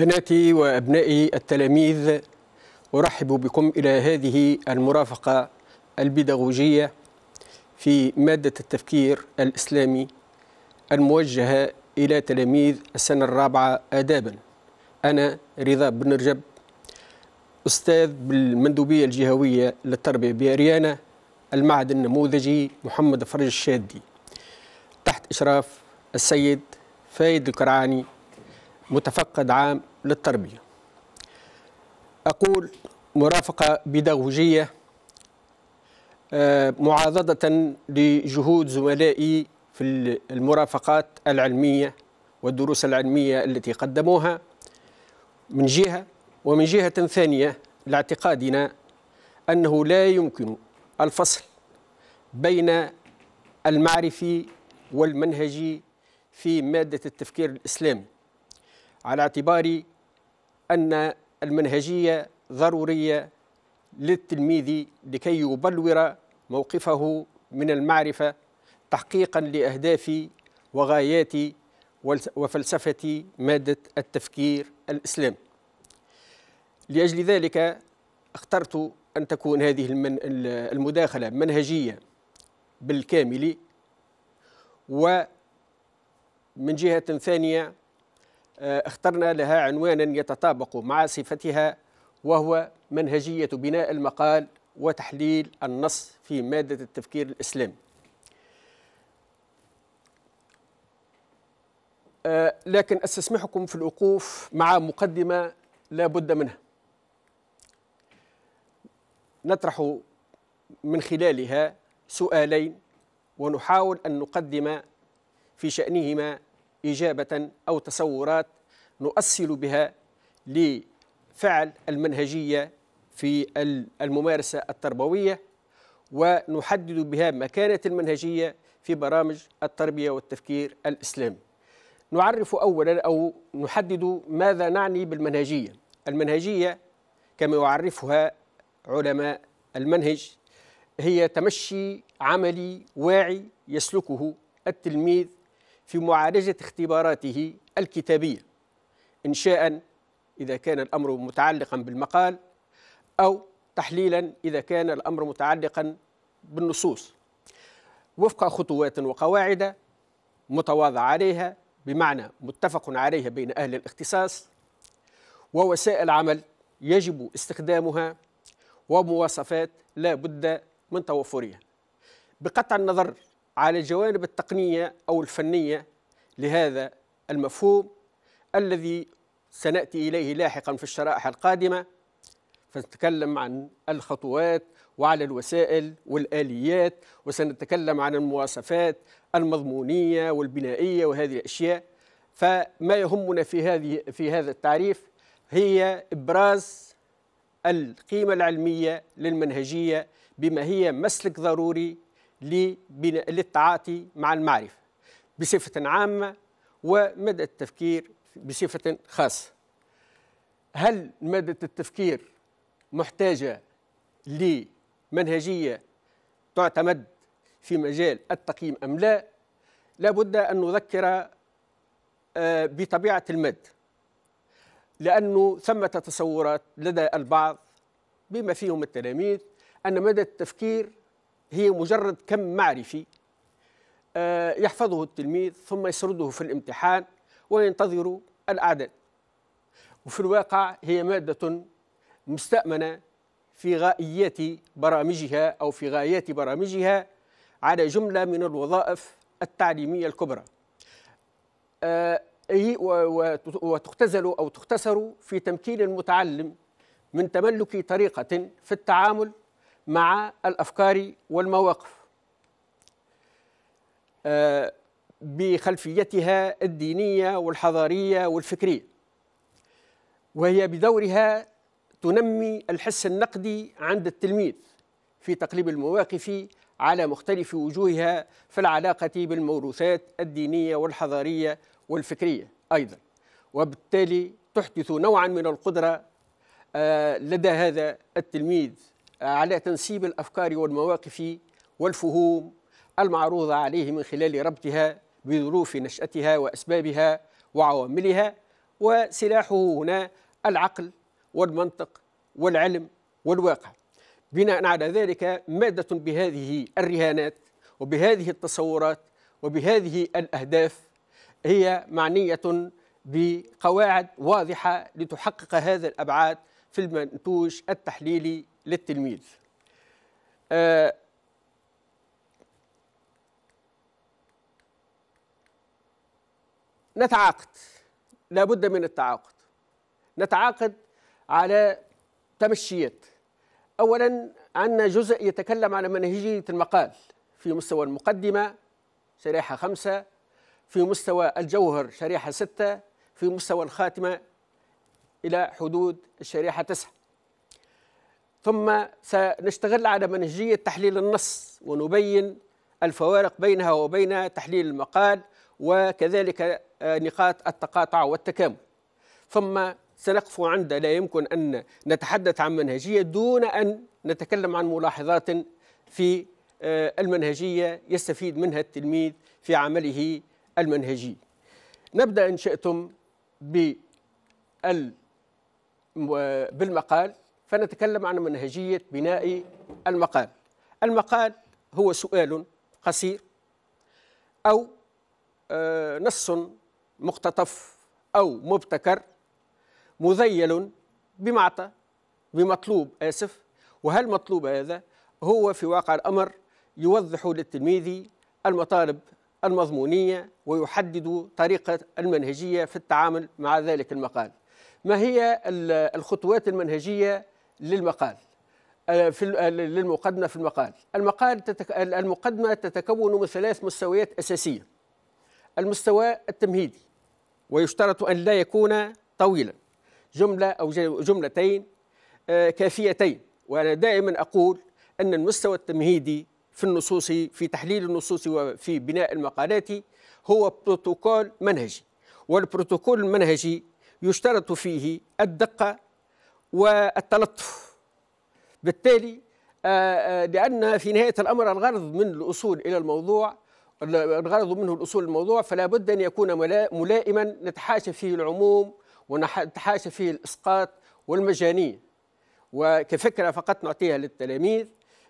بناتي وأبنائي التلاميذ أرحب بكم إلى هذه المرافقة البيداغوجية في مادة التفكير الإسلامي الموجهة إلى تلاميذ السنة الرابعة آدابا أنا رضا بن رجب أستاذ بالمندوبية الجهوية للتربية بأريانا المعهد النموذجي محمد فرج الشادي تحت إشراف السيد فايد الكرعاني متفقد عام للتربية أقول مرافقة بيداغوجية آه، معاضدة لجهود زملائي في المرافقات العلمية والدروس العلمية التي قدموها من جهة ومن جهة ثانية لاعتقادنا أنه لا يمكن الفصل بين المعرفي والمنهجي في مادة التفكير الإسلامي على اعتبار أن المنهجية ضرورية للتلميذ لكي يبلور موقفه من المعرفة تحقيقا لأهداف وغايات وفلسفة مادة التفكير الإسلامي لأجل ذلك اخترت أن تكون هذه المداخلة منهجية بالكامل ومن جهة ثانية اخترنا لها عنوانا يتطابق مع صفتها وهو منهجية بناء المقال وتحليل النص في مادة التفكير الإسلامي آه، لكن أستسمحكم في الوقوف مع مقدمة لا بد منها نطرح من خلالها سؤالين ونحاول أن نقدم في شأنهما إجابة أو تصورات نؤصل بها لفعل المنهجية في الممارسة التربوية ونحدد بها مكانة المنهجية في برامج التربية والتفكير الإسلامي نعرف أولا أو نحدد ماذا نعني بالمنهجية المنهجية كما يعرفها علماء المنهج هي تمشي عملي واعي يسلكه التلميذ في معالجة اختباراته الكتابية إنشاء إذا كان الأمر متعلقا بالمقال أو تحليلا إذا كان الأمر متعلقا بالنصوص وفق خطوات وقواعد متواضع عليها بمعنى متفق عليها بين أهل الاختصاص ووسائل عمل يجب استخدامها ومواصفات لا بد من توفرها بقطع النظر على الجوانب التقنية أو الفنية لهذا المفهوم الذي سنأتي إليه لاحقا في الشرائح القادمة فنتكلم عن الخطوات وعلى الوسائل والآليات وسنتكلم عن المواصفات المضمونية والبنائية وهذه الأشياء فما يهمنا في هذه في هذا التعريف هي إبراز القيمة العلمية للمنهجية بما هي مسلك ضروري للتعاطي مع المعرفة بصفة عامة ومدى التفكير بصفة خاصة هل مادة التفكير محتاجة لمنهجية تعتمد في مجال التقييم أم لا لابد أن نذكر آه، بطبيعة المادة لأنه ثمة تصورات لدى البعض بما فيهم التلاميذ أن مدى التفكير هي مجرد كم معرفي آه، يحفظه التلميذ ثم يسرده في الامتحان وينتظر الأعداد وفي الواقع هي مادة مستأمنة في غائيات برامجها أو في غايات برامجها على جملة من الوظائف التعليمية الكبرى آه، وتختزل أو تختصر في تمكين المتعلم من تملك طريقة في التعامل مع الافكار والمواقف آه، بخلفيتها الدينيه والحضاريه والفكريه وهي بدورها تنمي الحس النقدي عند التلميذ في تقليب المواقف على مختلف وجوهها في العلاقه بالموروثات الدينيه والحضاريه والفكريه ايضا وبالتالي تحدث نوعا من القدره آه، لدى هذا التلميذ على تنسيب الافكار والمواقف والفهوم المعروضه عليه من خلال ربطها بظروف نشاتها واسبابها وعواملها وسلاحه هنا العقل والمنطق والعلم والواقع بناء على ذلك ماده بهذه الرهانات وبهذه التصورات وبهذه الاهداف هي معنيه بقواعد واضحه لتحقق هذا الابعاد في المنتوج التحليلي للتلميذ نتعاقد آه، نتعاقد لابد من التعاقد نتعاقد على تمشيات اولا عندنا جزء يتكلم على منهجيه المقال في مستوى المقدمه شريحه خمسه في مستوى الجوهر شريحه سته في مستوى الخاتمه الى حدود الشريحه تسعه ثم سنشتغل على منهجية تحليل النص ونبين الفوارق بينها وبين تحليل المقال وكذلك آه، نقاط التقاطع والتكامل ثم سنقف عند لا يمكن أن نتحدث عن منهجية دون أن نتكلم عن ملاحظات في آه، المنهجية يستفيد منها التلميذ في عمله المنهجي نبدأ إن شئتم آه، بالمقال فنتكلم عن منهجية بناء المقال المقال هو سؤال قصير أو آه، نص مقتطف أو مبتكر مذيل بمعطى بمطلوب آسف وهل مطلوب هذا هو في واقع الأمر يوضح للتلميذ المطالب المضمونية ويحدد طريقة المنهجية في التعامل مع ذلك المقال ما هي الخطوات المنهجية للمقال آه، في آه، للمقدمة في المقال المقال تتك... المقدمة تتكون من ثلاث مستويات أساسية المستوى التمهيدي ويشترط أن لا يكون طويلا جملة أو جملتين آه، كافيتين وأنا دائما أقول أن المستوى التمهيدي في النصوص في تحليل النصوص وفي بناء المقالات هو بروتوكول منهجي والبروتوكول المنهجي يشترط فيه الدقة والتلطف بالتالي لأن آه، آه، في نهاية الأمر الغرض من الأصول إلى الموضوع الغرض منه الأصول الموضوع فلا بد أن يكون ملائما نتحاشى فيه العموم ونتحاشى فيه الإسقاط والمجانية وكفكرة فقط نعطيها للتلاميذ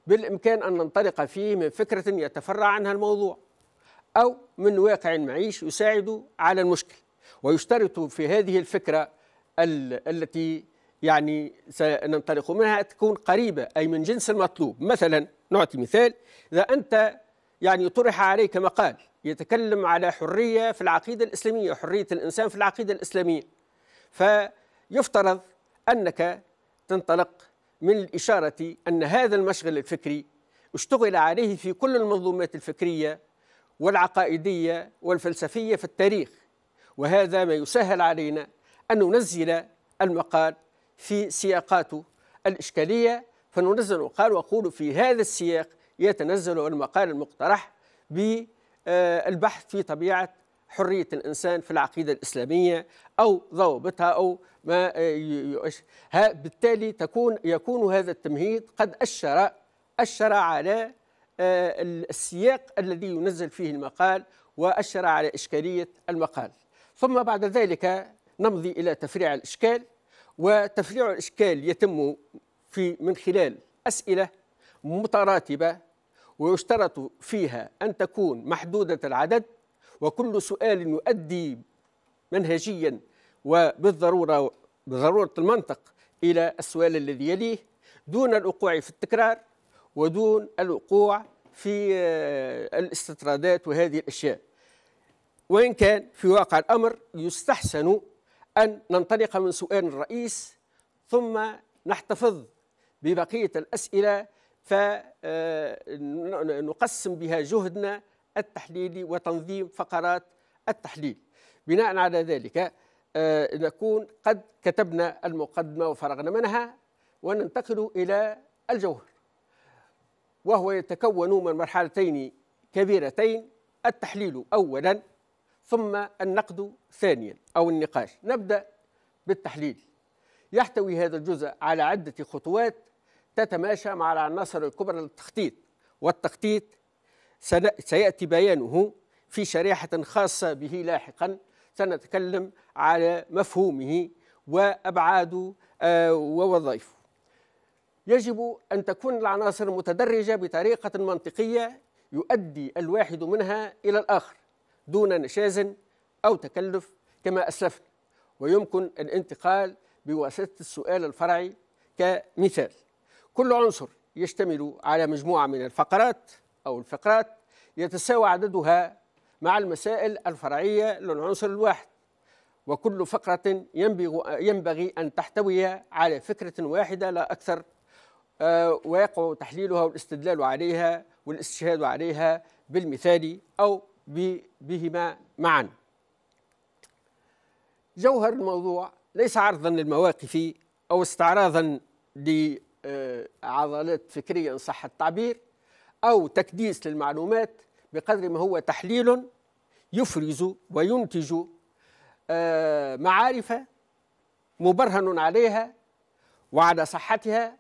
بالإمكان أن ننطلق فيه من فكرة يتفرع عنها الموضوع أو من واقع معيش يساعد على المشكل ويشترط في هذه الفكرة التي يعني سننطلق منها تكون قريبة أي من جنس المطلوب مثلا نعطي مثال إذا أنت يعني طرح عليك مقال يتكلم على حرية في العقيدة الإسلامية حرية الإنسان في العقيدة الإسلامية فيفترض أنك تنطلق من الإشارة أن هذا المشغل الفكري اشتغل عليه في كل المنظومات الفكرية والعقائدية والفلسفية في التاريخ وهذا ما يسهل علينا أن ننزل المقال في سياقاته الإشكالية فننزل قال وأقول في هذا السياق يتنزل المقال المقترح بالبحث في طبيعة حرية الإنسان في العقيدة الإسلامية أو ضوابطها أو ما بالتالي تكون يكون هذا التمهيد قد أشر أشر على آه، السياق الذي ينزل فيه المقال وأشر على إشكالية المقال ثم بعد ذلك نمضي إلى تفريع الإشكال وتفريع الإشكال يتم في من خلال أسئلة متراتبة ويشترط فيها أن تكون محدودة العدد وكل سؤال يؤدي منهجيا وبالضرورة بضرورة المنطق إلى السؤال الذي يليه دون الوقوع في التكرار ودون الوقوع في آه، الاستطرادات وهذه الأشياء وإن كان في واقع الأمر يستحسن أن ننطلق من سؤال الرئيس ثم نحتفظ ببقية الأسئلة فنقسم آه، بها جهدنا التحليلي وتنظيم فقرات التحليل بناء على ذلك آه، نكون قد كتبنا المقدمة وفرغنا منها وننتقل إلى الجوهر وهو يتكون من مرحلتين كبيرتين التحليل أولا ثم النقد ثانيا أو النقاش نبدأ بالتحليل يحتوي هذا الجزء على عدة خطوات تتماشى مع العناصر الكبرى للتخطيط والتخطيط سيأتي بيانه في شريحة خاصة به لاحقا سنتكلم على مفهومه وأبعاده آه، ووظائفه يجب أن تكون العناصر متدرجة بطريقة منطقية يؤدي الواحد منها إلى الآخر دون نشاز أو تكلف كما أسلفنا ويمكن الانتقال بواسطة السؤال الفرعي كمثال كل عنصر يشتمل على مجموعة من الفقرات أو الفقرات يتساوى عددها مع المسائل الفرعية للعنصر الواحد وكل فقرة ينبغي أن تحتوي على فكرة واحدة لا أكثر آه، ويقع تحليلها والاستدلال عليها والاستشهاد عليها بالمثال أو بهما معا جوهر الموضوع ليس عرضا للمواقف أو استعراضا لعضلات فكرية إن صح التعبير أو تكديس للمعلومات بقدر ما هو تحليل يفرز وينتج آه، معارف مبرهن عليها وعلى صحتها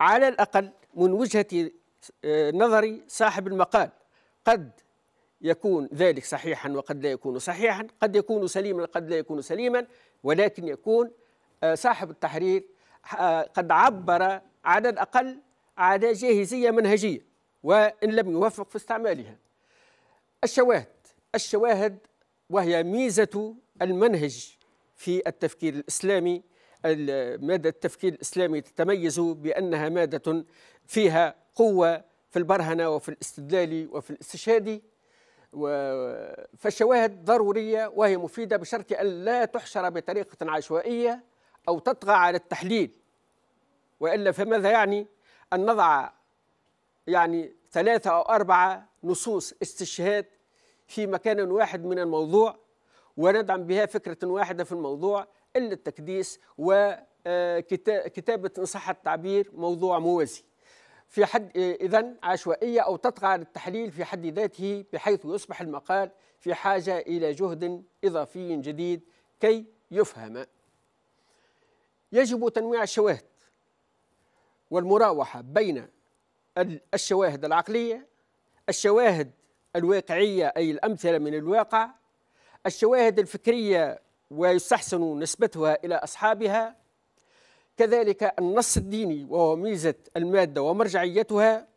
على الأقل من وجهة آه، نظر صاحب المقال قد يكون ذلك صحيحا وقد لا يكون صحيحا قد يكون سليما قد لا يكون سليما ولكن يكون آه، صاحب التحرير آه، قد عبر على الأقل على جاهزية منهجية وإن لم يوفق في استعمالها الشواهد الشواهد وهي ميزة المنهج في التفكير الإسلامي مادة التفكير الإسلامي تتميز بأنها مادة فيها قوة في البرهنة وفي الاستدلال وفي الاستشهاد فالشواهد ضرورية وهي مفيدة بشرط أن لا تحشر بطريقة عشوائية أو تطغى على التحليل وإلا فماذا يعني أن نضع يعني ثلاثة أو أربعة نصوص استشهاد في مكان واحد من الموضوع وندعم بها فكرة واحدة في الموضوع إلا التكديس وكتابة آه، إن صح التعبير موضوع موازي في حد إذا عشوائية أو تطغى على التحليل في حد ذاته بحيث يصبح المقال في حاجة إلى جهد إضافي جديد كي يفهم يجب تنويع الشواهد والمراوحة بين الشواهد العقلية الشواهد الواقعية أي الأمثلة من الواقع الشواهد الفكرية ويستحسن نسبتها إلى أصحابها كذلك النص الديني وهو ميزة المادة ومرجعيتها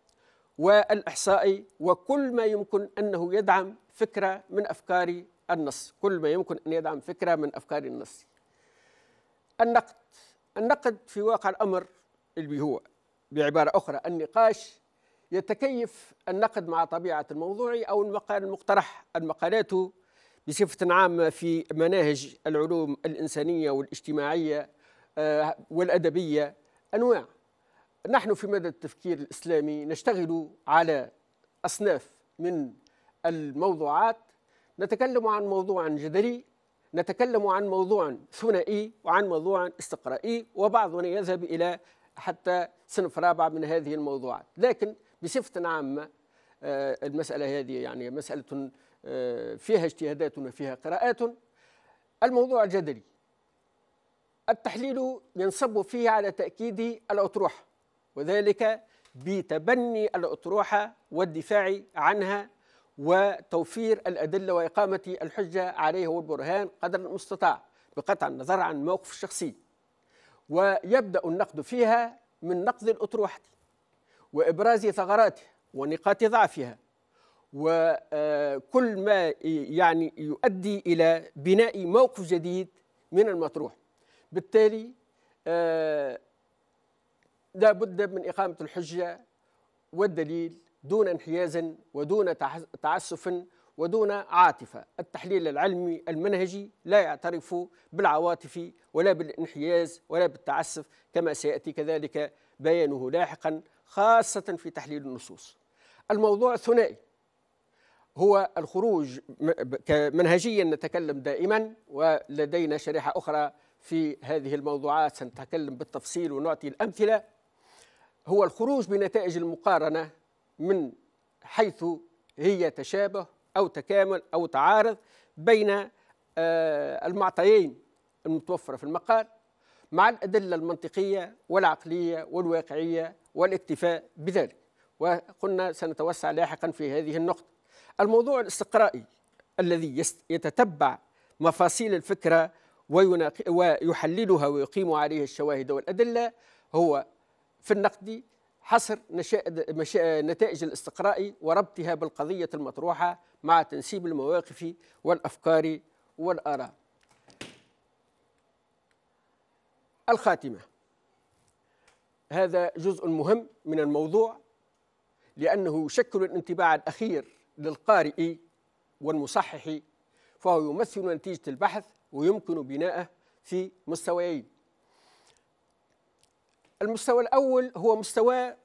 والإحصائي وكل ما يمكن أنه يدعم فكرة من أفكار النص كل ما يمكن أن يدعم فكرة من أفكار النص النقد النقد في واقع الأمر اللي هو بعبارة أخرى النقاش يتكيف النقد مع طبيعة الموضوع أو المقال المقترح المقالات بصفة عامة في مناهج العلوم الإنسانية والاجتماعية آه، والأدبية أنواع نحن في مدى التفكير الإسلامي نشتغل على أصناف من الموضوعات نتكلم عن موضوع جدلي نتكلم عن موضوع ثنائي وعن موضوع استقرائي وبعضنا يذهب إلى حتى صنف رابع من هذه الموضوعات لكن بصفة عامة آه، المسألة هذه يعني مسألة آه، فيها اجتهادات وفيها قراءات الموضوع الجدلي التحليل ينصب فيه على تأكيد الأطروحة وذلك بتبني الأطروحة والدفاع عنها وتوفير الأدلة وإقامة الحجة عليه والبرهان قدر المستطاع بقطع النظر عن الموقف الشخصي ويبدأ النقد فيها من نقد الأطروحة وإبراز ثغراتها ونقاط ضعفها وكل ما يعني يؤدي إلى بناء موقف جديد من المطروح بالتالي آه، لا بد من إقامة الحجة والدليل دون انحياز ودون تعسف ودون عاطفة التحليل العلمي المنهجي لا يعترف بالعواطف ولا بالانحياز ولا بالتعسف كما سيأتي كذلك بيانه لاحقا خاصة في تحليل النصوص الموضوع الثنائي هو الخروج منهجيا نتكلم دائما ولدينا شريحة أخرى في هذه الموضوعات سنتكلم بالتفصيل ونعطي الأمثلة هو الخروج بنتائج المقارنة من حيث هي تشابه أو تكامل أو تعارض بين آه، المعطيين المتوفرة في المقال مع الأدلة المنطقية والعقلية والواقعية والاكتفاء بذلك وقلنا سنتوسع لاحقا في هذه النقطة الموضوع الاستقرائي الذي يتتبع مفاصيل الفكرة ويحللها ويقيم عليها الشواهد والأدلة هو في النقد حصر نتائج الاستقراء وربطها بالقضية المطروحة مع تنسيب المواقف والأفكار والآراء الخاتمة هذا جزء مهم من الموضوع لأنه يشكل الانطباع الأخير للقارئ والمصحح فهو يمثل نتيجة البحث ويمكن بناءه في مستويين المستوى الأول هو مستوى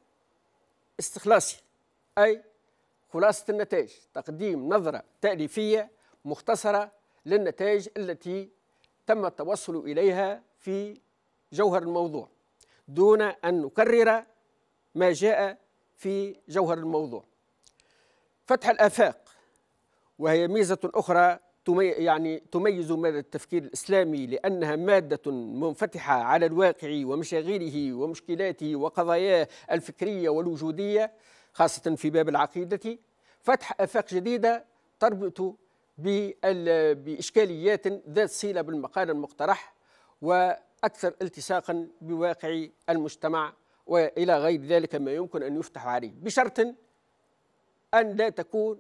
استخلاصي أي خلاصة النتائج تقديم نظرة تأليفية مختصرة للنتائج التي تم التوصل إليها في جوهر الموضوع دون أن نكرر ما جاء في جوهر الموضوع فتح الآفاق وهي ميزة أخرى يعني تميز ماده التفكير الإسلامي لأنها مادة منفتحة على الواقع ومشاغله ومشكلاته وقضاياه الفكرية والوجودية خاصة في باب العقيدة فتح آفاق جديدة تربط بإشكاليات ذات صلة بالمقال المقترح وأكثر التصاقا بواقع المجتمع وإلى غير ذلك ما يمكن أن يفتح عليه بشرط أن لا تكون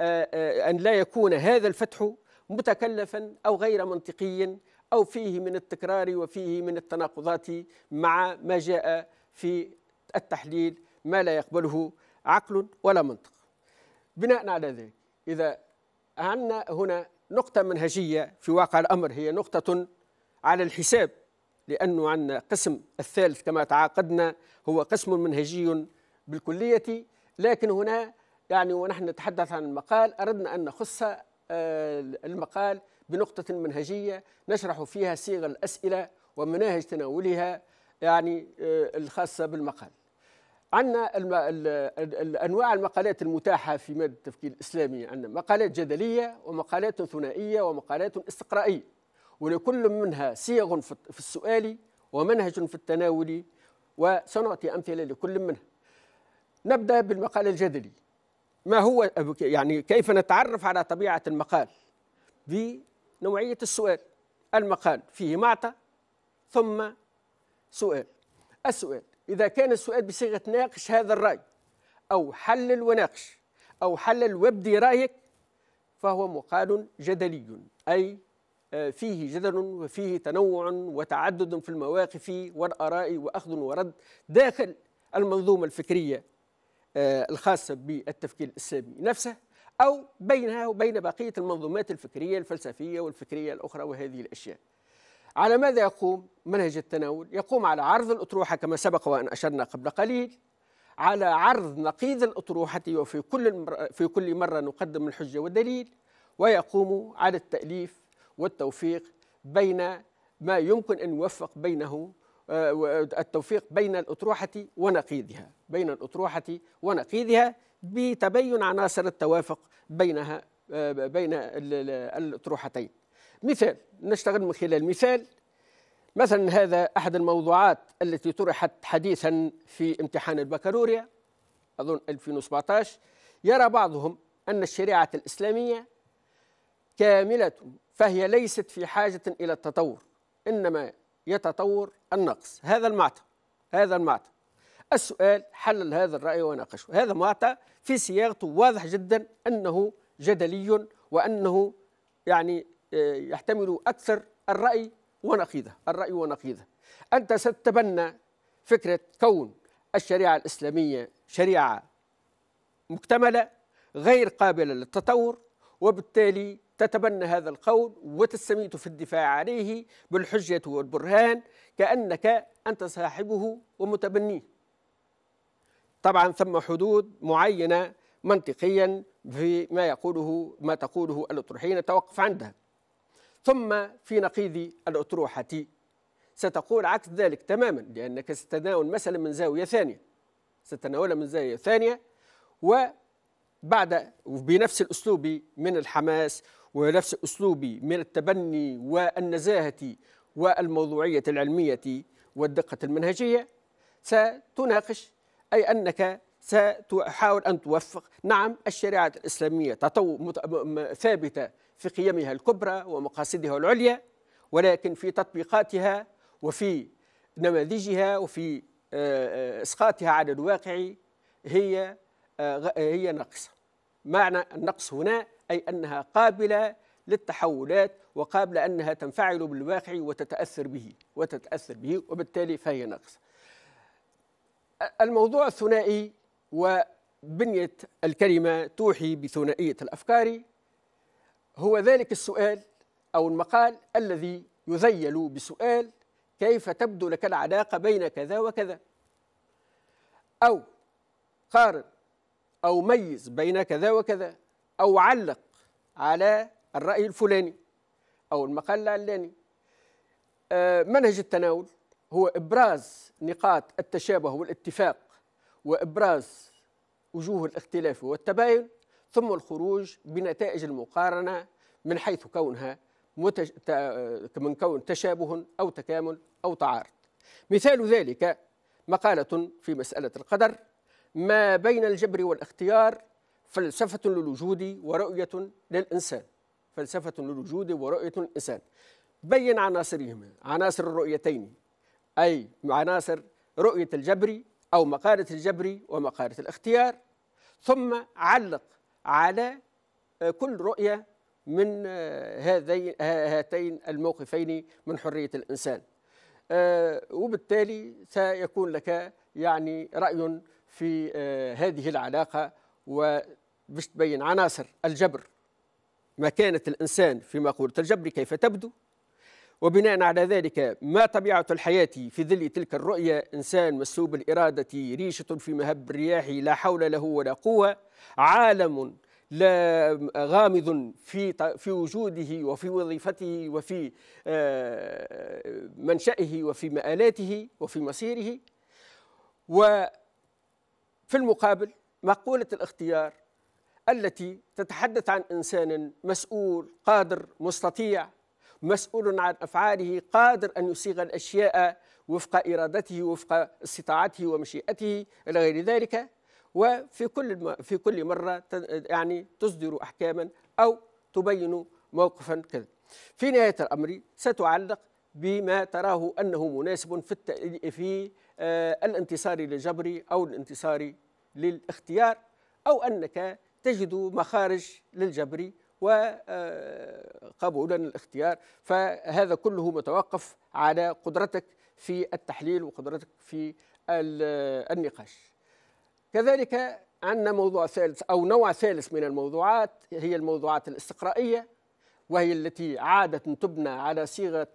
أن لا يكون هذا الفتح متكلفا أو غير منطقي أو فيه من التكرار وفيه من التناقضات مع ما جاء في التحليل ما لا يقبله عقل ولا منطق بناء على ذلك إذا عندنا هنا نقطة منهجية في واقع الأمر هي نقطة على الحساب لأنه عندنا قسم الثالث كما تعاقدنا هو قسم منهجي بالكلية لكن هنا يعني ونحن نتحدث عن المقال أردنا أن نخص آه، المقال بنقطة منهجية نشرح فيها صيغ الأسئلة ومناهج تناولها يعني آه، الخاصة بالمقال عندنا انواع المقالات المتاحه في ماده التفكير الاسلامي عندنا مقالات جدليه ومقالات ثنائيه ومقالات استقرائيه ولكل منها صيغ في السؤال ومنهج في التناول وسنعطي امثله لكل منها. نبدا بالمقال الجدلي. ما هو يعني كيف نتعرف على طبيعة المقال بنوعية السؤال المقال فيه معطى ثم سؤال السؤال إذا كان السؤال بصيغة ناقش هذا الرأي أو حلل وناقش أو حلل وابدي رأيك فهو مقال جدلي أي آه، فيه جدل وفيه تنوع وتعدد في المواقف والآراء وأخذ ورد داخل المنظومة الفكرية آه، الخاصة بالتفكير السامي نفسه أو بينها وبين بقية المنظومات الفكرية الفلسفية والفكرية الأخرى وهذه الأشياء على ماذا يقوم منهج التناول؟ يقوم على عرض الأطروحة كما سبق وأن أشرنا قبل قليل على عرض نقيض الأطروحة وفي كل في كل مرة نقدم الحجة والدليل ويقوم على التأليف والتوفيق بين ما يمكن أن يوفق بينه آه، التوفيق بين الأطروحة ونقيضها بين الأطروحة ونقيضها بتبين عناصر التوافق بينها آه، بين الأطروحتين مثال نشتغل من خلال مثال مثلا هذا أحد الموضوعات التي طرحت حديثا في امتحان البكالوريا أظن 2017 يرى بعضهم أن الشريعة الإسلامية كاملة فهي ليست في حاجة إلى التطور إنما يتطور النقص هذا المعطى هذا المعطى السؤال حلل هذا الرأي وناقشه هذا معطى في صياغته واضح جدا أنه جدلي وأنه يعني آه، يحتمل أكثر الرأي ونقيضه الرأي ونقيضه أنت ستتبنى فكرة كون الشريعة الإسلامية شريعة مكتملة غير قابلة للتطور وبالتالي تتبنى هذا القول وتستميت في الدفاع عليه بالحجة والبرهان كأنك أنت صاحبه ومتبنيه طبعا ثم حدود معينة منطقيا في ما يقوله ما تقوله الأطروحين نتوقف عندها ثم في نقيض الأطروحة ستقول عكس ذلك تماما لأنك ستتناول مثلا من زاوية ثانية ستتناولها من زاوية ثانية وبعد بنفس الأسلوب من الحماس ونفس أسلوبي من التبني والنزاهة والموضوعية العلمية والدقة المنهجية ستناقش أي أنك ستحاول أن توفق نعم الشريعة الإسلامية تطو ثابتة في قيمها الكبرى ومقاصدها العليا ولكن في تطبيقاتها وفي نماذجها وفي آه، آه، اسقاطها على الواقع هي آه، هي ناقصه معنى النقص هنا أي أنها قابلة للتحولات وقابلة أنها تنفعل بالواقع وتتأثر به وتتأثر به وبالتالي فهي ناقصة الموضوع الثنائي وبنية الكلمة توحي بثنائية الأفكار هو ذلك السؤال أو المقال الذي يذيل بسؤال كيف تبدو لك العلاقة بين كذا وكذا أو قارن أو ميز بين كذا وكذا أو علق على الرأي الفلاني أو المقال العلاني آه، منهج التناول هو إبراز نقاط التشابه والاتفاق وإبراز وجوه الاختلاف والتباين ثم الخروج بنتائج المقارنة من حيث كونها آه، من كون تشابه أو تكامل أو تعارض مثال ذلك مقالة في مسألة القدر ما بين الجبر والاختيار فلسفة للوجود ورؤية للإنسان فلسفة للوجود ورؤية للإنسان بين عناصرهما عناصر الرؤيتين أي عناصر رؤية الجبري أو مقالة الجبري ومقالة الاختيار ثم علق على آه، كل رؤية من آه، هذين هاتين الموقفين من حرية الإنسان آه، وبالتالي سيكون لك يعني رأي في هذه العلاقة و باش تبين عناصر الجبر مكانة الإنسان في مقولة الجبر كيف تبدو وبناء على ذلك ما طبيعة الحياة في ظل تلك الرؤية إنسان مسلوب الإرادة ريشة في مهب الرياح لا حول له ولا قوة عالم لا غامض في في وجوده وفي وظيفته وفي آه، منشأه وفي مآلاته وفي مصيره وفي المقابل مقولة الاختيار التي تتحدث عن انسان مسؤول قادر مستطيع مسؤول عن افعاله قادر ان يصيغ الاشياء وفق ارادته وفق استطاعته ومشيئته الى غير ذلك وفي كل في كل مره يعني تصدر احكاما او تبين موقفا كذا. في نهايه الامر ستعلق بما تراه انه مناسب في في آه، الانتصار للجبر او الانتصار للاختيار او انك تجد مخارج للجبر وقبولا آه، الاختيار فهذا كله متوقف على قدرتك في التحليل وقدرتك في آه، النقاش كذلك عندنا موضوع ثالث أو نوع ثالث من الموضوعات هي الموضوعات الاستقرائية وهي التي عادة تبنى على صيغة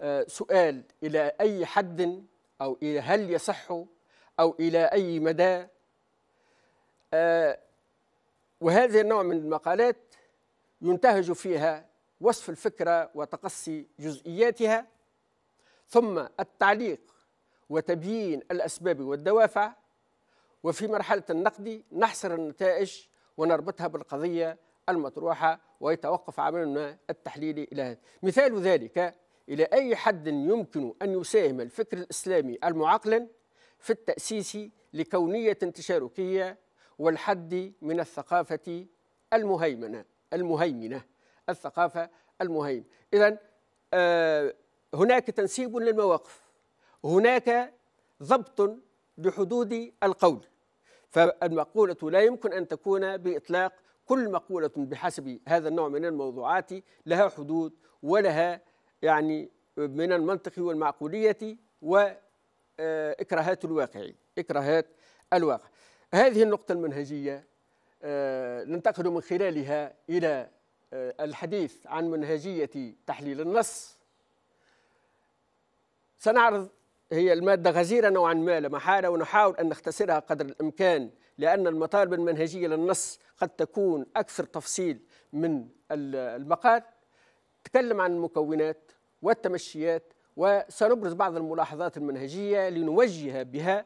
آه، سؤال إلى أي حد أو إلى هل يصح أو إلى أي مدى وهذا النوع من المقالات ينتهج فيها وصف الفكرة وتقصي جزئياتها ثم التعليق وتبيين الأسباب والدوافع وفي مرحلة النقد نحصر النتائج ونربطها بالقضية المطروحة ويتوقف عملنا التحليلي إلى هذا مثال ذلك إلى أي حد يمكن أن يساهم الفكر الإسلامي المعقل في التأسيس لكونية تشاركية والحد من الثقافة المهيمنة المهيمنة الثقافة المهيمنة إذا آه، هناك تنسيب للمواقف هناك ضبط بحدود القول فالمقولة لا يمكن أن تكون بإطلاق كل مقولة بحسب هذا النوع من الموضوعات لها حدود ولها يعني من المنطق والمعقولية وإكراهات آه، الواقع إكراهات الواقع هذه النقطة المنهجية آه، ننتقل من خلالها إلى آه، الحديث عن منهجية تحليل النص سنعرض هي المادة غزيرة نوعا ما لا محالة ونحاول أن نختصرها قدر الإمكان لأن المطالب المنهجية للنص قد تكون أكثر تفصيل من المقال تكلم عن المكونات والتمشيات وسنبرز بعض الملاحظات المنهجية لنوجه بها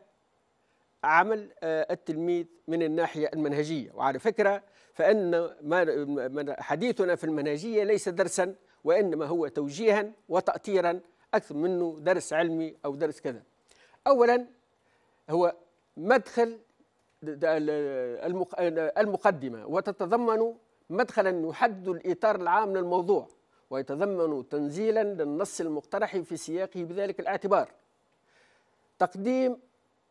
عمل آه، التلميذ من الناحية المنهجية وعلى فكرة فإن حديثنا في المنهجية ليس درسا وإنما هو توجيها وتأطيرا أكثر منه درس علمي أو درس كذا أولا هو مدخل المقدمة وتتضمن مدخلا يحدد الإطار العام للموضوع ويتضمن تنزيلا للنص المقترح في سياقه بذلك الاعتبار تقديم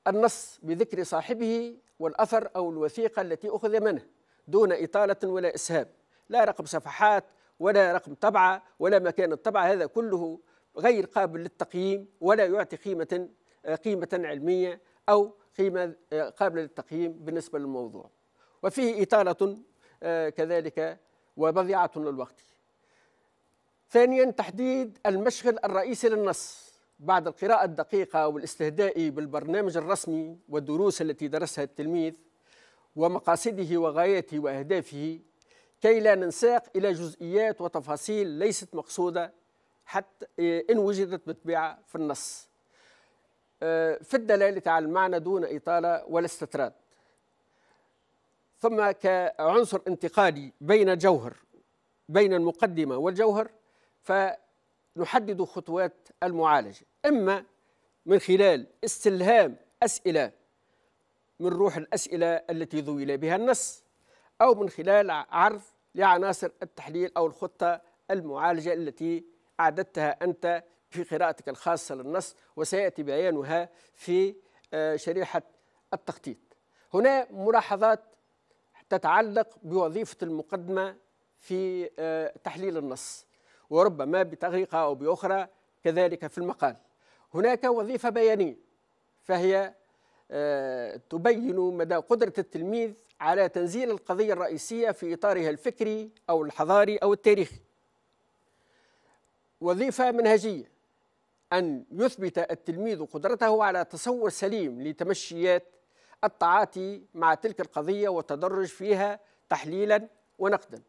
النص بذكر صاحبه والأثر أو الوثيقة التي أخذ منه دون إطالة ولا إسهاب لا رقم صفحات ولا رقم طبعة ولا مكان الطبعة هذا كله غير قابل للتقييم ولا يعطي قيمة قيمة علمية أو قيمة قابلة للتقييم بالنسبة للموضوع وفيه إطالة آه، كذلك وبضيعة للوقت ثانيا تحديد المشغل الرئيسي للنص بعد القراءة الدقيقة والاستهداء بالبرنامج الرسمي والدروس التي درسها التلميذ ومقاصده وغاياته وأهدافه كي لا ننساق إلى جزئيات وتفاصيل ليست مقصودة حتى إن وجدت بالطبيعة في النص آه، في الدلالة على المعنى دون إطالة ولا استطراد ثم كعنصر انتقالي بين جوهر بين المقدمة والجوهر فنحدد خطوات المعالجة إما من خلال استلهام أسئلة من روح الأسئلة التي ذويل بها النص أو من خلال عرض لعناصر التحليل أو الخطة المعالجة التي أعددتها أنت في قراءتك الخاصة للنص وسيأتي بيانها في آه، شريحة التخطيط هنا ملاحظات تتعلق بوظيفة المقدمة في آه، تحليل النص وربما بطريقة أو بأخرى كذلك في المقال هناك وظيفة بيانية فهي آه، تبين مدى قدرة التلميذ على تنزيل القضية الرئيسية في إطارها الفكري أو الحضاري أو التاريخي وظيفة منهجية أن يثبت التلميذ قدرته على تصور سليم لتمشيات التعاطي مع تلك القضية والتدرج فيها تحليلا ونقدا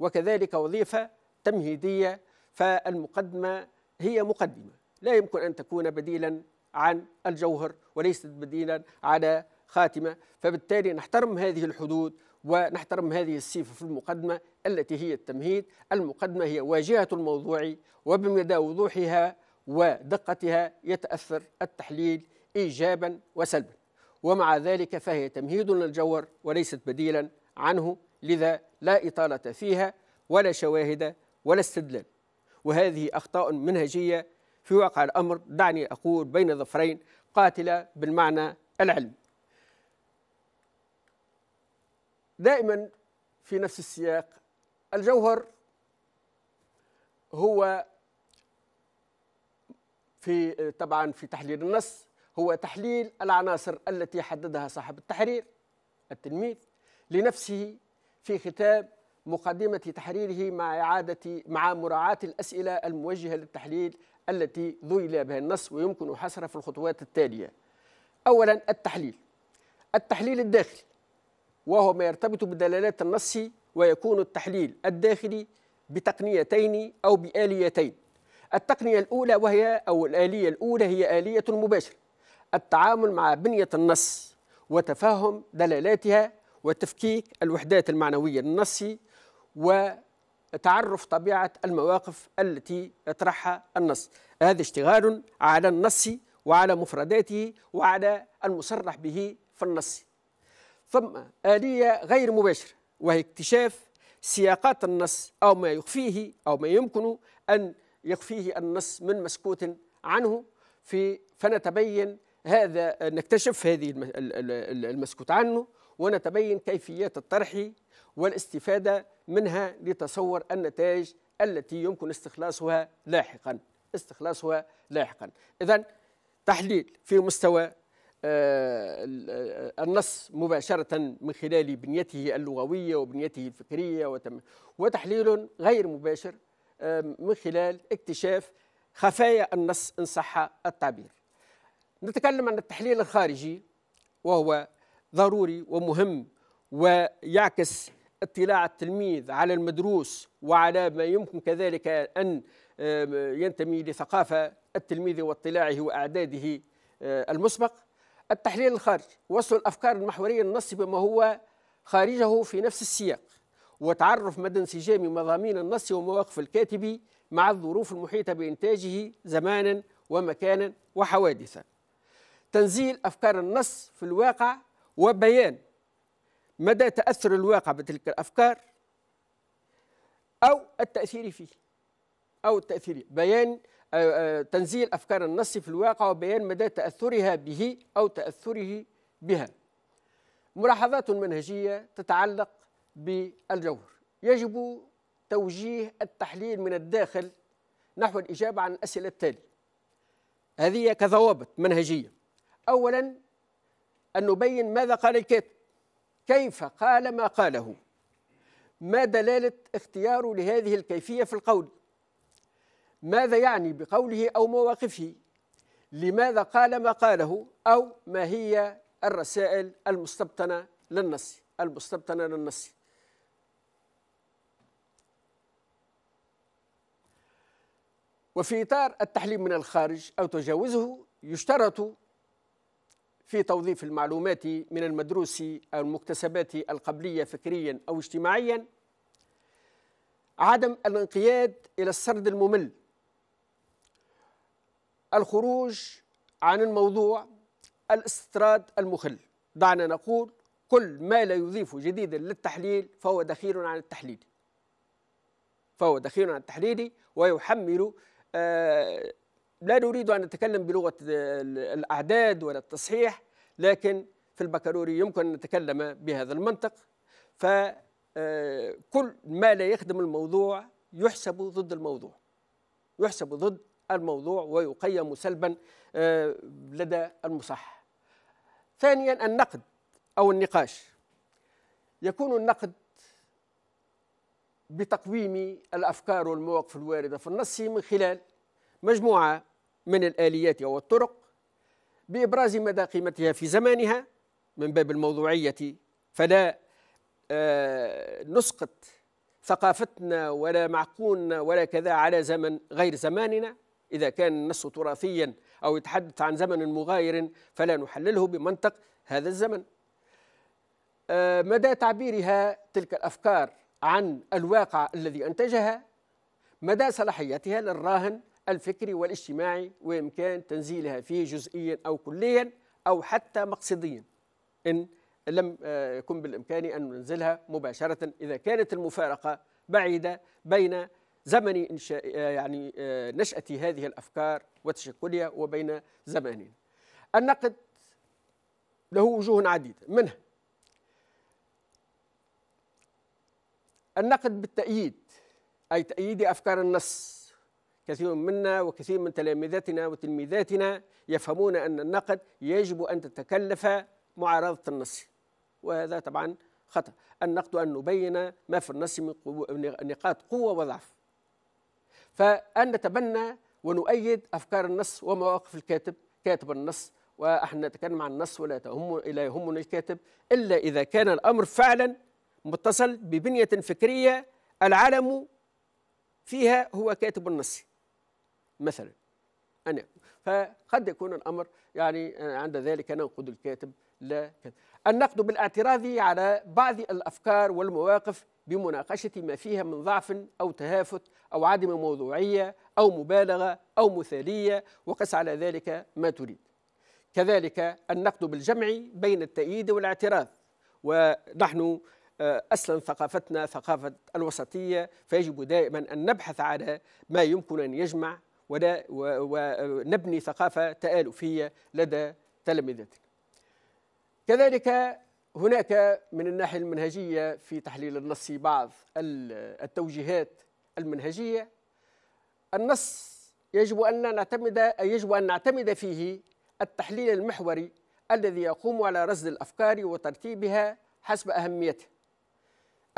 وكذلك وظيفة تمهيدية فالمقدمة هي مقدمة لا يمكن أن تكون بديلا عن الجوهر وليست بديلا على خاتمة فبالتالي نحترم هذه الحدود ونحترم هذه السيفة في المقدمة التي هي التمهيد المقدمة هي واجهة الموضوع وبمدى وضوحها ودقتها يتأثر التحليل إيجابا وسلبا ومع ذلك فهي تمهيد للجوهر وليست بديلا عنه لذا لا إطالة فيها ولا شواهد ولا استدلال وهذه أخطاء منهجية في واقع الأمر دعني أقول بين ظفرين قاتلة بالمعنى العلمي دائما في نفس السياق الجوهر هو في طبعا في تحليل النص هو تحليل العناصر التي حددها صاحب التحرير التلميذ لنفسه في ختام مقدمة تحريره مع إعادة مع مراعاة الأسئلة الموجهة للتحليل التي ذيل بها النص ويمكن حصرها في الخطوات التالية أولا التحليل التحليل الداخلي وهو ما يرتبط بدلالات النص ويكون التحليل الداخلي بتقنيتين أو بآليتين التقنية الأولى وهي أو الآلية الأولى هي آلية مباشرة التعامل مع بنية النص وتفهم دلالاتها وتفكيك الوحدات المعنوية للنص و تعرف طبيعة المواقف التي يطرحها النص هذا اشتغال على النص وعلى مفرداته وعلى المصرح به في النص ثم آلية غير مباشرة وهي اكتشاف سياقات النص أو ما يخفيه أو ما يمكن أن يخفيه النص من مسكوت عنه في فنتبين هذا نكتشف هذه المسكوت عنه ونتبين كيفيات الطرح والاستفادة منها لتصور النتائج التي يمكن استخلاصها لاحقا استخلاصها لاحقا إذا تحليل في مستوى آه، آه، النص مباشرة من خلال بنيته اللغوية وبنيته الفكرية وتحليل غير مباشر آه، من خلال اكتشاف خفايا النص إن صح التعبير نتكلم عن التحليل الخارجي وهو ضروري ومهم ويعكس اطلاع التلميذ على المدروس وعلى ما يمكن كذلك أن آه، ينتمي لثقافة التلميذ واطلاعه وأعداده آه، المسبق التحليل الخارجي وصل الأفكار المحورية للنص بما هو خارجه في نفس السياق وتعرف مدى انسجام مضامين النص ومواقف الكاتب مع الظروف المحيطة بإنتاجه زمانا ومكانا وحوادثا تنزيل أفكار النص في الواقع وبيان مدى تأثر الواقع بتلك الأفكار أو التأثير فيه أو التأثير بيان آه، آه، تنزيل أفكار النص في الواقع وبيان مدى تأثرها به أو تأثره بها ملاحظات منهجية تتعلق بالجوهر يجب توجيه التحليل من الداخل نحو الإجابة عن الأسئلة التالية هذه كضوابط منهجية أولا أن نبين ماذا قال الكاتب كيف قال ما قاله ما دلالة اختياره لهذه الكيفية في القول ماذا يعني بقوله أو مواقفه لماذا قال ما قاله أو ما هي الرسائل المستبطنة للنص المستبطنة للنص وفي إطار التحليل من الخارج أو تجاوزه يشترط في توظيف المعلومات من المدروس أو المكتسبات القبلية فكريا أو اجتماعيا عدم الانقياد إلى السرد الممل الخروج عن الموضوع الاستطراد المخل دعنا نقول كل ما لا يضيف جديدا للتحليل فهو دخيل عن التحليل فهو دخيل عن التحليل ويحمل آه لا نريد أن نتكلم بلغة الأعداد ولا التصحيح لكن في البكالوريا يمكن أن نتكلم بهذا المنطق فكل آه، ما لا يخدم الموضوع يحسب ضد الموضوع يحسب ضد الموضوع ويقيم سلبا آه، لدى المصحح ثانيا النقد أو النقاش يكون النقد بتقويم الأفكار والمواقف الواردة في النص من خلال مجموعة من الآليات والطرق بإبراز مدى قيمتها في زمانها من باب الموضوعية فلا آه، نسقط ثقافتنا ولا معقولنا ولا كذا على زمن غير زماننا إذا كان النص تراثيا أو يتحدث عن زمن مغاير فلا نحلله بمنطق هذا الزمن آه، مدى تعبيرها تلك الأفكار عن الواقع الذي أنتجها مدى صلاحيتها للراهن الفكري والاجتماعي وإمكان تنزيلها فيه جزئيا أو كليا أو حتى مقصديا إن لم آه، يكن بالإمكان أن ننزلها مباشرة إذا كانت المفارقة بعيدة بين زمن إنشاء آه، يعني آه، نشأة هذه الأفكار وتشكلها وبين زماننا النقد له وجوه عديدة منها النقد بالتأييد أي تأييد أفكار النص كثير منا وكثير من تلامذتنا وتلميذاتنا يفهمون أن النقد يجب أن تتكلف معارضة النص وهذا طبعا خطأ النقد أن نبين ما في النص من نقاط قوة وضعف فأن نتبنى ونؤيد أفكار النص ومواقف الكاتب كاتب النص واحنا نتكلم عن النص ولا تهم الا يهمنا الكاتب الا اذا كان الامر فعلا متصل ببنيه فكريه العلم فيها هو كاتب النص مثلا أنا فقد يكون الأمر يعني آه، عند ذلك ننقد الكاتب لا النقد بالاعتراض على بعض الأفكار والمواقف بمناقشة ما فيها من ضعف أو تهافت أو عدم موضوعية أو مبالغة أو مثالية وقس على ذلك ما تريد كذلك النقد بالجمع بين التأييد والاعتراض ونحن آه، أصلا ثقافتنا ثقافة الوسطية فيجب دائما أن نبحث على ما يمكن أن يجمع ونبني ثقافة تآلفية لدى تلامذتنا كذلك هناك من الناحية المنهجية في تحليل النص بعض التوجيهات المنهجية النص يجب أن نعتمد يجب أن نعتمد فيه التحليل المحوري الذي يقوم على رصد الأفكار وترتيبها حسب أهميتها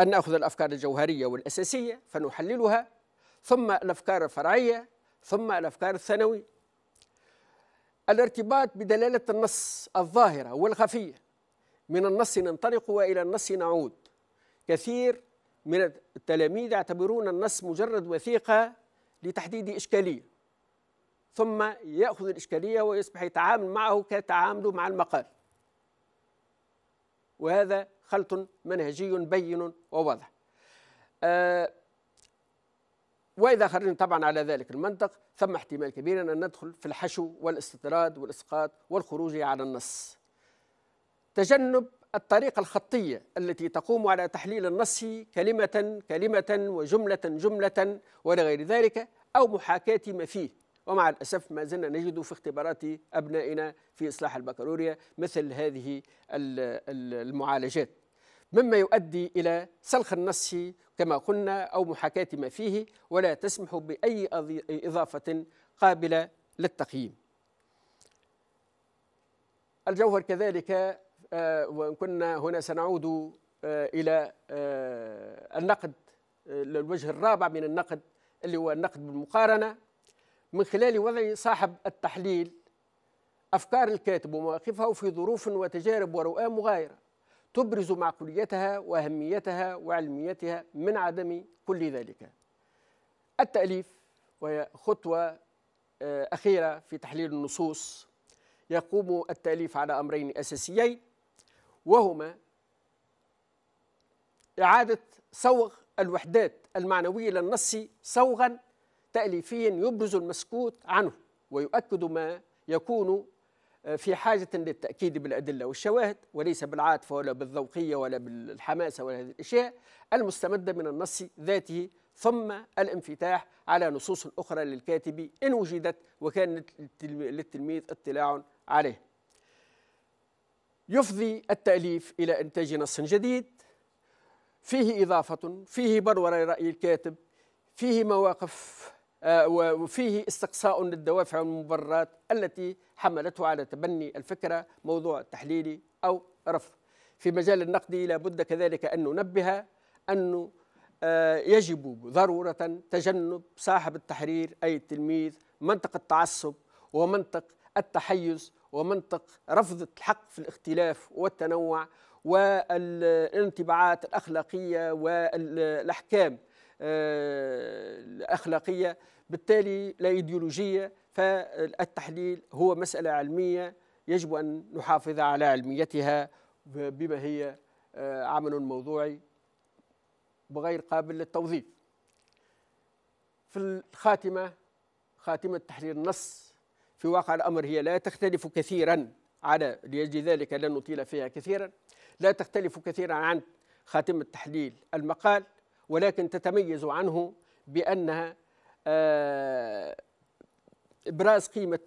أن نأخذ الأفكار الجوهرية والأساسية فنحللها ثم الأفكار الفرعية ثم الأفكار الثانوية الارتباط بدلالة النص الظاهرة والخفية من النص ننطلق وإلى النص نعود كثير من التلاميذ يعتبرون النص مجرد وثيقة لتحديد إشكالية ثم يأخذ الإشكالية ويصبح يتعامل معه كتعامله مع المقال وهذا خلط منهجي بين وواضح آه واذا خرجنا طبعا على ذلك المنطق ثم احتمال كبير ان ندخل في الحشو والاستطراد والاسقاط والخروج على النص. تجنب الطريقه الخطيه التي تقوم على تحليل النص كلمه كلمه وجمله جمله ولغير ذلك او محاكاه ما فيه. ومع الاسف ما زلنا نجد في اختبارات ابنائنا في اصلاح البكالوريا مثل هذه المعالجات. مما يؤدي الى سلخ النص كما قلنا أو محاكاة ما فيه ولا تسمح بأي إضافة قابلة للتقييم الجوهر كذلك آه، وإن كنا هنا سنعود آه، إلى آه، النقد للوجه الرابع من النقد اللي هو النقد بالمقارنة من خلال وضع صاحب التحليل أفكار الكاتب ومواقفه في ظروف وتجارب ورؤى مغايرة تبرز معقوليتها وأهميتها وعلميتها من عدم كل ذلك التأليف وهي خطوة آه، أخيرة في تحليل النصوص يقوم التأليف على أمرين أساسيين وهما إعادة صوغ الوحدات المعنوية للنص صوغا تأليفيا يبرز المسكوت عنه ويؤكد ما يكون آه، في حاجة للتأكيد بالأدلة والشواهد وليس بالعاطفة ولا بالذوقية ولا بالحماسة ولا هذه الأشياء المستمدة من النص ذاته ثم الانفتاح على نصوص أخرى للكاتب إن وجدت وكان للتلميذ اطلاع عليه يفضي التأليف إلى إنتاج نص جديد فيه إضافة فيه برورة رأي الكاتب فيه مواقف آه، وفيه استقصاء للدوافع والمبررات التي حملته على تبني الفكرة موضوع تحليلي أو رفض في مجال النقد لابد كذلك أن ننبه أنه آه، يجب ضرورة تجنب صاحب التحرير أي التلميذ منطق التعصب ومنطق التحيز ومنطق رفض الحق في الاختلاف والتنوع والانطباعات الأخلاقية والأحكام أخلاقية بالتالي لا إيديولوجية فالتحليل هو مسألة علمية يجب أن نحافظ على علميتها بما هي آه، عمل موضوعي وغير قابل للتوظيف في الخاتمة خاتمة تحرير النص في واقع الأمر هي لا تختلف كثيرا على لأجل ذلك لن نطيل فيها كثيرا لا تختلف كثيرا عن خاتمة تحليل المقال ولكن تتميز عنه بأنها آه، إبراز قيمة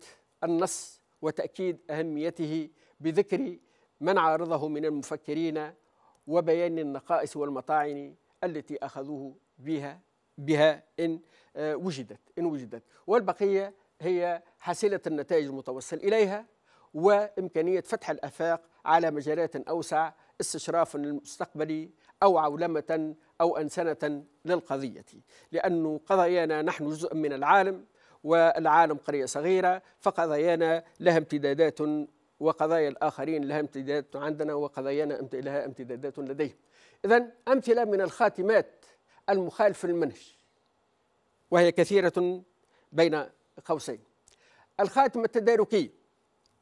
النص وتأكيد أهميته بذكر من عارضه من المفكرين وبيان النقائص والمطاعن التي أخذوه بها بها إن آه، وجدت إن وجدت والبقية هي حاصله النتائج المتوصل إليها وإمكانية فتح الأفاق على مجالات أوسع استشراف المستقبلي أو عولمة أو أنسنة للقضية لأن قضايانا نحن جزء من العالم والعالم قرية صغيرة فقضايانا لها امتدادات وقضايا الآخرين لها امتدادات عندنا وقضايانا لها امتدادات لديهم إذا أمثلة من الخاتمات المخالفة للمنهج وهي كثيرة بين قوسين الخاتمة التداركية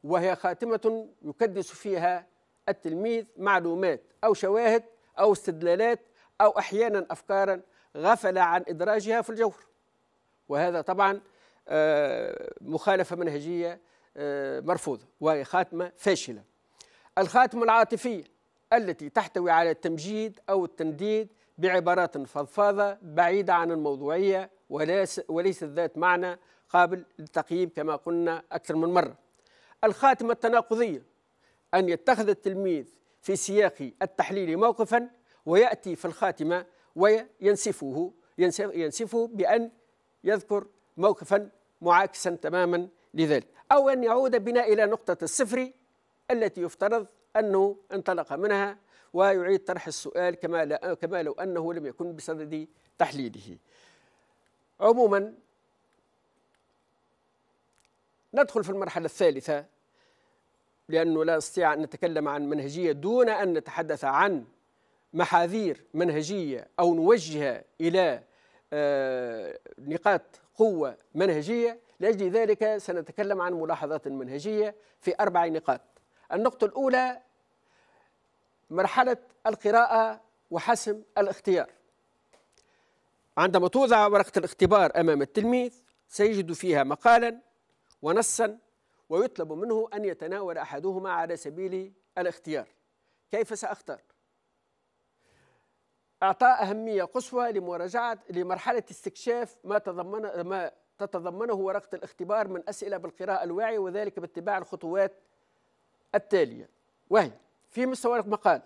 وهي خاتمة يكدس فيها التلميذ معلومات أو شواهد أو استدلالات أو أحيانا أفكارا غفل عن إدراجها في الجوهر وهذا طبعا آه، مخالفة منهجية آه، مرفوضة وهي خاتمة فاشلة الخاتمة العاطفية التي تحتوي على التمجيد أو التنديد بعبارات فضفاضة بعيدة عن الموضوعية وليس ذات معنى قابل للتقييم كما قلنا أكثر من مرة الخاتمة التناقضية أن يتخذ التلميذ في سياق التحليل موقفا ويأتي في الخاتمة وينسفه ينسفه بأن يذكر موقفا معاكسا تماما لذلك أو أن يعود بنا إلى نقطة الصفر التي يفترض أنه انطلق منها ويعيد طرح السؤال كما كما لو أنه لم يكن بصدد تحليله عموما ندخل في المرحلة الثالثة لأنه لا نستطيع أن نتكلم عن منهجية دون أن نتحدث عن محاذير منهجية أو نوجه إلى آه، نقاط قوة منهجية لأجل ذلك سنتكلم عن ملاحظات منهجية في أربع نقاط النقطة الأولى مرحلة القراءة وحسم الاختيار عندما توضع ورقة الاختبار أمام التلميذ سيجد فيها مقالا ونصا ويطلب منه أن يتناول أحدهما على سبيل الاختيار كيف سأختار أعطاء أهمية قصوى لمراجعة لمرحلة استكشاف ما تضمن ما تتضمنه ورقة الاختبار من أسئلة بالقراءة الواعية وذلك باتباع الخطوات التالية وهي في مستوى المقال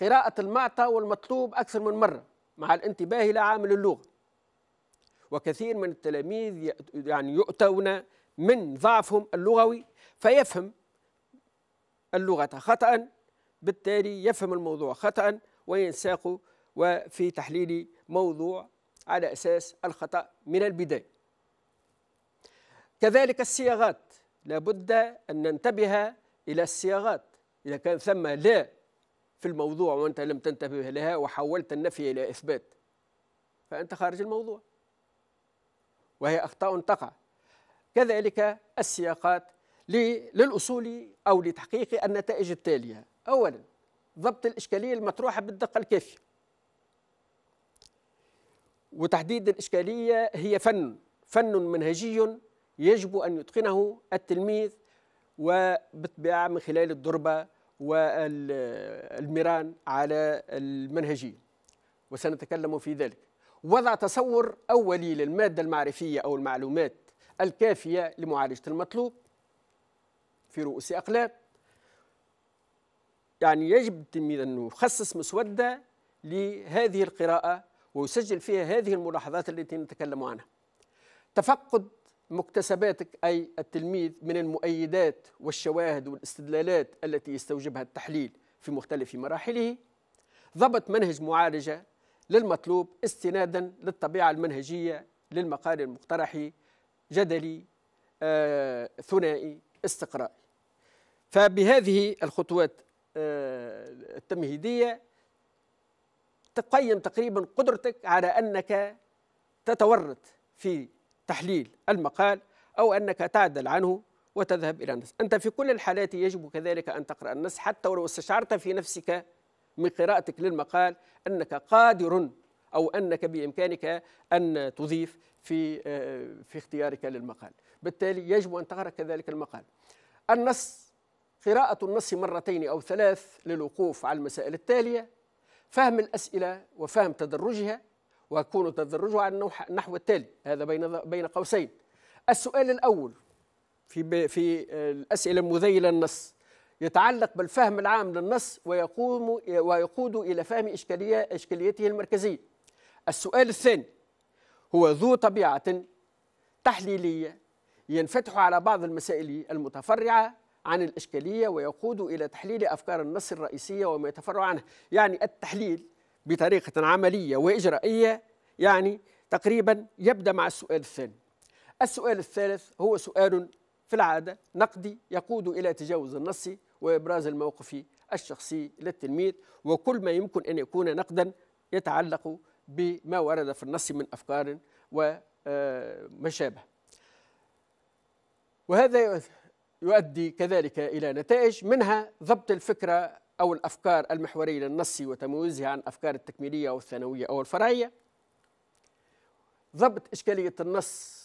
قراءة المعطى والمطلوب أكثر من مرة مع الانتباه إلى عامل اللغة وكثير من التلاميذ يعني يؤتون من ضعفهم اللغوي فيفهم اللغة خطأ بالتالي يفهم الموضوع خطأ وينساق وفي تحليل موضوع على أساس الخطأ من البداية كذلك الصياغات لابد أن ننتبه إلى الصياغات إذا كان ثم لا في الموضوع وأنت لم تنتبه لها وحولت النفي إلى إثبات فأنت خارج الموضوع وهي أخطاء تقع كذلك السياقات للأصول أو لتحقيق النتائج التالية أولا ضبط الإشكالية المطروحة بالدقة الكافية وتحديد الإشكالية هي فن فن منهجي يجب أن يتقنه التلميذ وبالطبيعة من خلال الضربة والمران على المنهجية وسنتكلم في ذلك وضع تصور أولي للمادة المعرفية أو المعلومات الكافية لمعالجة المطلوب في رؤوس أقلام يعني يجب التلميذ أن يخصص مسودة لهذه القراءة ويسجل فيها هذه الملاحظات التي نتكلم عنها تفقد مكتسباتك أي التلميذ من المؤيدات والشواهد والاستدلالات التي يستوجبها التحليل في مختلف مراحله ضبط منهج معالجة للمطلوب استنادا للطبيعة المنهجية للمقال المقترحي جدلي آه، ثنائي استقرائي فبهذه الخطوات آه، التمهيدية تقيم تقريبا قدرتك على أنك تتورط في تحليل المقال أو أنك تعدل عنه وتذهب إلى النص أنت في كل الحالات يجب كذلك أن تقرأ النص حتى ولو استشعرت في نفسك من قراءتك للمقال أنك قادر أو أنك بإمكانك أن تضيف في في اختيارك للمقال بالتالي يجب أن تقرأ كذلك المقال النص قراءة النص مرتين أو ثلاث للوقوف على المسائل التالية فهم الأسئلة وفهم تدرجها ويكون تدرجها على النحو التالي هذا بين بين قوسين السؤال الأول في في آه، الأسئلة المذيلة للنص يتعلق بالفهم العام للنص ويقوم ويقود إلى فهم إشكالية إشكاليته المركزية السؤال الثاني هو ذو طبيعة تحليلية ينفتح على بعض المسائل المتفرعة عن الإشكالية ويقود إلى تحليل أفكار النص الرئيسية وما يتفرع عنها يعني التحليل بطريقة عملية وإجرائية يعني تقريبا يبدأ مع السؤال الثاني السؤال الثالث هو سؤال في العادة نقدي يقود إلى تجاوز النص وإبراز الموقف الشخصي للتلميذ وكل ما يمكن أن يكون نقدا يتعلق بما ورد في النص من أفكار ومشابه آه، وهذا يؤدي كذلك إلى نتائج منها ضبط الفكرة أو الأفكار المحورية للنص وتمويزها عن أفكار التكميلية أو الثانوية أو الفرعية ضبط إشكالية النص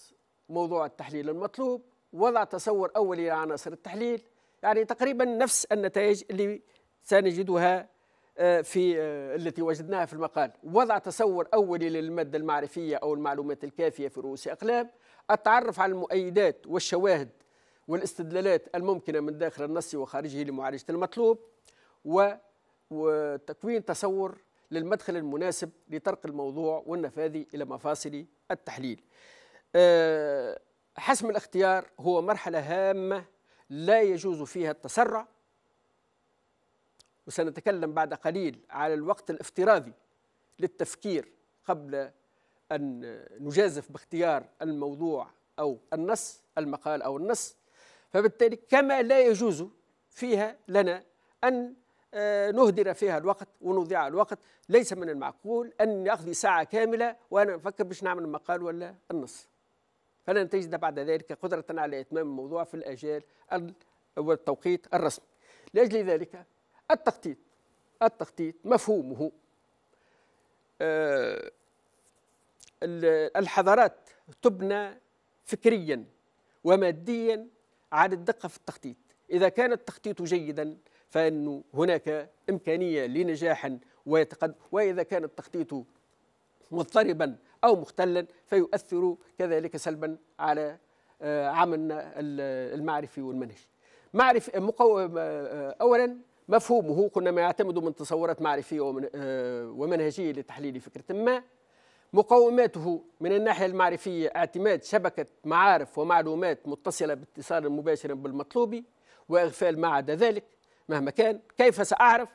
موضوع التحليل المطلوب وضع تصور أولي لعناصر التحليل يعني تقريبا نفس النتائج اللي سنجدها آه، في آه، التي وجدناها في المقال وضع تصور أولي للمادة المعرفية أو المعلومات الكافية في رؤوس أقلام التعرف على المؤيدات والشواهد والاستدلالات الممكنة من داخل النص وخارجه لمعالجة المطلوب وتكوين تصور للمدخل المناسب لطرق الموضوع والنفاذ إلى مفاصل التحليل آه، حسم الاختيار هو مرحلة هامة لا يجوز فيها التسرع وسنتكلم بعد قليل على الوقت الافتراضي للتفكير قبل أن نجازف باختيار الموضوع أو النص المقال أو النص فبالتالي كما لا يجوز فيها لنا أن آه، نهدر فيها الوقت ونضيع الوقت ليس من المعقول أن أخذ ساعة كاملة وأنا أفكر باش نعمل المقال ولا النص فلن تجد بعد ذلك قدرة على إتمام الموضوع في الأجال والتوقيت الرسمي لأجل ذلك التخطيط التخطيط مفهومه آه، الحضارات تبنى فكريا وماديا على الدقة في التخطيط إذا كان التخطيط جيدا فإنه هناك إمكانية لنجاح ويتقدم وإذا كان التخطيط مضطربا أو مختلا فيؤثر كذلك سلبا على آه، عملنا المعرفي والمنهجي معرف مقو... أولا مفهومه قلنا ما يعتمد من تصورات معرفية آه، ومنهجية لتحليل فكرة ما مقوماته من الناحية المعرفية اعتماد شبكة معارف ومعلومات متصلة باتصال مباشر بالمطلوب وإغفال ما عدا ذلك مهما كان كيف سأعرف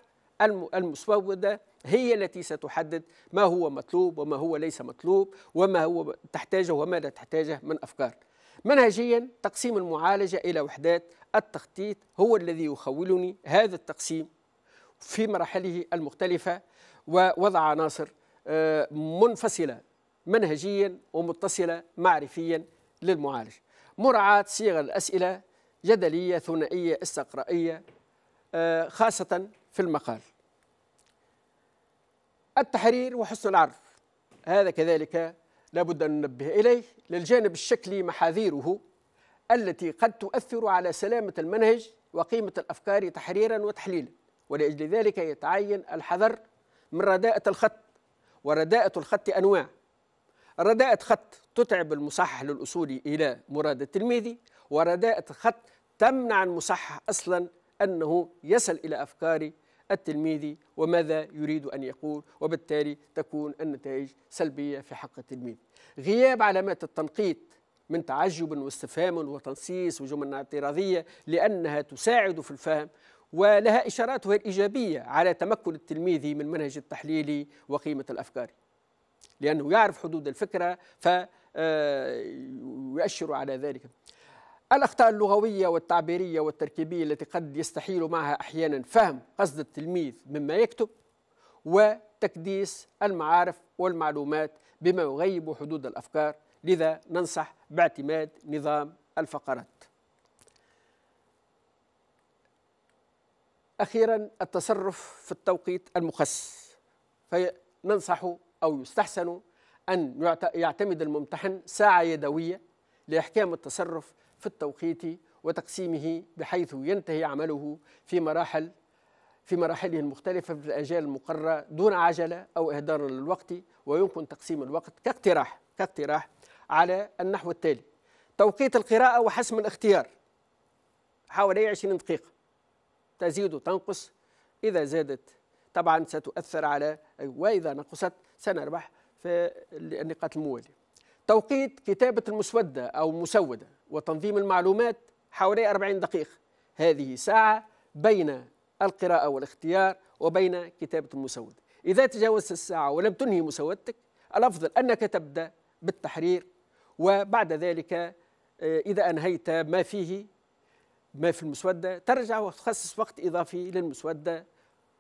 المسودة هي التي ستحدد ما هو مطلوب وما هو ليس مطلوب وما هو تحتاجه وما لا تحتاجه من أفكار منهجيا تقسيم المعالجة إلى وحدات التخطيط هو الذي يخولني هذا التقسيم في مراحله المختلفة ووضع عناصر منفصلة منهجيا ومتصلة معرفيا للمعالج مراعاة صيغ الأسئلة جدلية ثنائية استقرائية آه، خاصة في المقال التحرير وحسن العرض هذا كذلك لابد أن ننبه إليه للجانب الشكلي محاذيره التي قد تؤثر على سلامة المنهج وقيمة الأفكار تحريرا وتحليلا ولأجل ذلك يتعين الحذر من رداءة الخط ورداءة الخط أنواع رداءة خط تتعب المصحح للأصول إلى مراد التلميذ ورداءة خط تمنع المصحح أصلا أنه يصل إلى أفكار التلميذ وماذا يريد أن يقول وبالتالي تكون النتائج سلبية في حق التلميذ غياب علامات التنقيط من تعجب واستفهام وتنصيص وجمل اعتراضية لأنها تساعد في الفهم ولها إشاراتها الإيجابية على تمكن التلميذ من منهج التحليل وقيمة الأفكار لأنه يعرف حدود الفكرة فيؤشر آه، على ذلك الأخطاء اللغوية والتعبيرية والتركيبية التي قد يستحيل معها أحيانا فهم قصد التلميذ مما يكتب وتكديس المعارف والمعلومات بما يغيب حدود الأفكار لذا ننصح باعتماد نظام الفقرات أخيرا التصرف في التوقيت المخصص فننصح أو يستحسن أن يعتمد الممتحن ساعة يدوية لإحكام التصرف في التوقيت وتقسيمه بحيث ينتهي عمله في مراحل في مراحله المختلفة في الأجال المقررة دون عجلة أو إهدار للوقت ويمكن تقسيم الوقت كاقتراح كاقتراح على النحو التالي توقيت القراءة وحسم الاختيار حوالي 20 دقيقة تزيد وتنقص إذا زادت طبعا ستؤثر على أيوة، وإذا نقصت سنربح في النقاط الموالية توقيت كتابة المسودة أو مسودة وتنظيم المعلومات حوالي 40 دقيقة هذه ساعة بين القراءة والاختيار وبين كتابة المسودة إذا تجاوزت الساعة ولم تنهي مسودتك الأفضل أنك تبدأ بالتحرير وبعد ذلك آه، إذا أنهيت ما فيه ما في المسودة ترجع وتخصص وقت إضافي للمسودة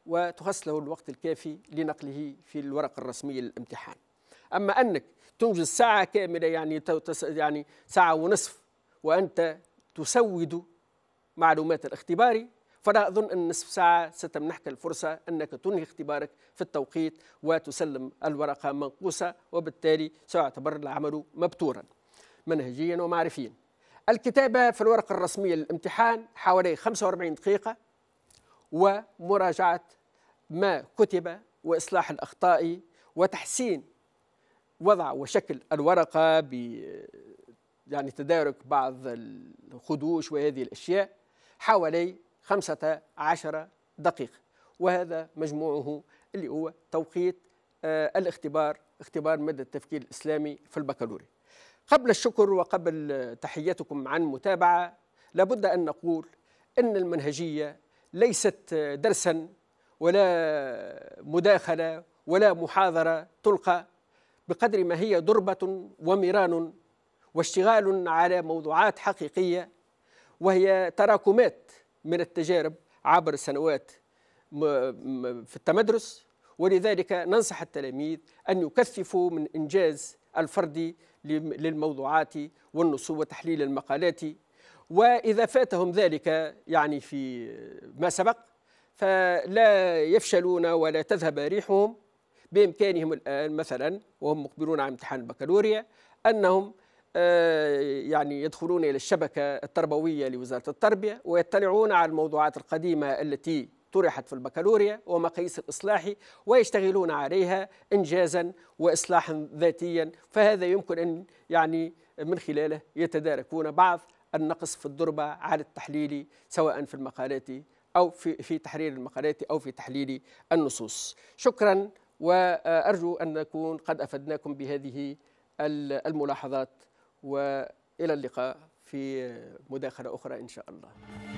وتخصص له الوقت الكافي لنقله في الورقة الرسمية للامتحان أما أنك تنجز ساعة كاملة يعني يعني ساعة ونصف وأنت تسود معلومات الاختباري فلا أظن أن نصف ساعة ستمنحك الفرصة أنك تنهي اختبارك في التوقيت وتسلم الورقة منقوصة وبالتالي سيعتبر العمل مبتورا منهجيا ومعرفيا الكتابة في الورقة الرسمية للامتحان حوالي 45 دقيقة ومراجعة ما كتب وإصلاح الأخطاء وتحسين وضع وشكل الورقة ب يعني تدارك بعض الخدوش وهذه الأشياء حوالي 15 دقيقة وهذا مجموعه اللي هو توقيت آه، الاختبار اختبار مدى التفكير الإسلامي في البكالوريا قبل الشكر وقبل تحياتكم عن متابعة لابد أن نقول أن المنهجية ليست درسا ولا مداخلة ولا محاضرة تلقى بقدر ما هي ضربة ومران واشتغال على موضوعات حقيقية وهي تراكمات من التجارب عبر سنوات في التمدرس ولذلك ننصح التلاميذ أن يكثفوا من إنجاز الفردي للموضوعات والنصوص وتحليل المقالات وإذا فاتهم ذلك يعني في ما سبق فلا يفشلون ولا تذهب ريحهم بإمكانهم الآن مثلا وهم مقبلون على امتحان البكالوريا أنهم آه، يعني يدخلون إلى الشبكة التربوية لوزارة التربية ويطلعون على الموضوعات القديمة التي طرحت في البكالوريا ومقاييس الإصلاحي ويشتغلون عليها إنجازا وإصلاحا ذاتيا فهذا يمكن أن يعني من خلاله يتداركون بعض النقص في الضربة على التحليل سواء في المقالات أو في, في تحرير المقالات أو في تحليل النصوص شكرا وأرجو أن نكون قد أفدناكم بهذه الملاحظات وإلى اللقاء في مداخلة أخرى إن شاء الله